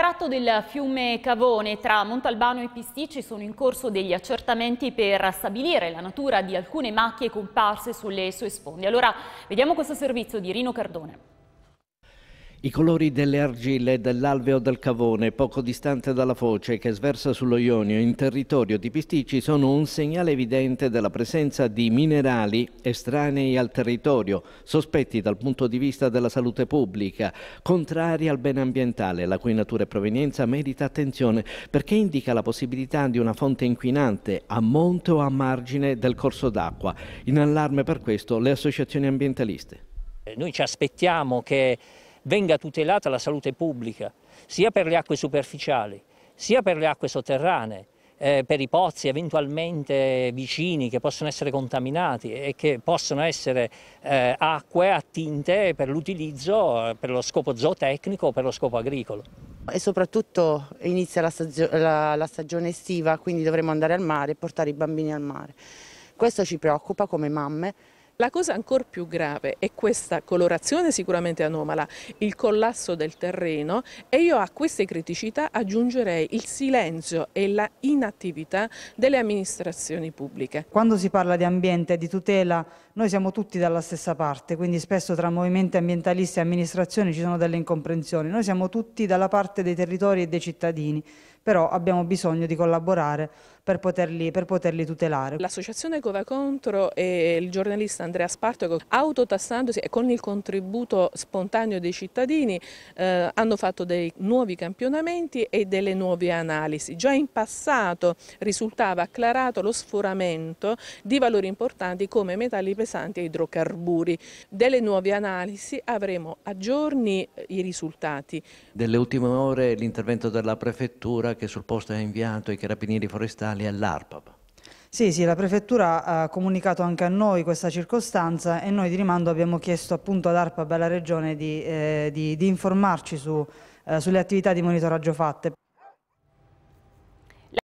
tratto del fiume Cavone tra Montalbano e Pisticci sono in corso degli accertamenti per stabilire la natura di alcune macchie comparse sulle sue sponde. Allora vediamo questo servizio di Rino Cardone. I colori delle argille dell'alveo del Cavone, poco distante dalla foce che sversa sullo Ionio in territorio di Pisticci, sono un segnale evidente della presenza di minerali estranei al territorio, sospetti dal punto di vista della salute pubblica, contrari al bene ambientale, la cui natura e provenienza merita attenzione perché indica la possibilità di una fonte inquinante a monte o a margine del corso d'acqua. In allarme per questo le associazioni ambientaliste. Noi ci aspettiamo che venga tutelata la salute pubblica, sia per le acque superficiali, sia per le acque sotterranee, eh, per i pozzi eventualmente vicini che possono essere contaminati e che possono essere eh, acque attinte per l'utilizzo, eh, per lo scopo zootecnico o per lo scopo agricolo. E soprattutto inizia la, stagio la, la stagione estiva, quindi dovremo andare al mare e portare i bambini al mare. Questo ci preoccupa come mamme la cosa ancora più grave è questa colorazione sicuramente anomala, il collasso del terreno e io a queste criticità aggiungerei il silenzio e la inattività delle amministrazioni pubbliche. Quando si parla di ambiente e di tutela noi siamo tutti dalla stessa parte, quindi spesso tra movimenti ambientalisti e amministrazioni ci sono delle incomprensioni. Noi siamo tutti dalla parte dei territori e dei cittadini, però abbiamo bisogno di collaborare per poterli, per poterli tutelare. L'associazione Cova Contro e il giornalista Andrea Spartaco, autotassandosi e con il contributo spontaneo dei cittadini eh, hanno fatto dei nuovi campionamenti e delle nuove analisi. Già in passato risultava acclarato lo sforamento di valori importanti come metalli pesanti e idrocarburi. Delle nuove analisi avremo a giorni eh, i risultati. Delle ultime ore l'intervento della Prefettura che sul posto ha inviato i carabinieri forestali all'ARPAB. Sì, sì, la prefettura ha comunicato anche a noi questa circostanza e noi di rimando abbiamo chiesto appunto ad ARPA Bella Regione di, eh, di, di informarci su, eh, sulle attività di monitoraggio fatte.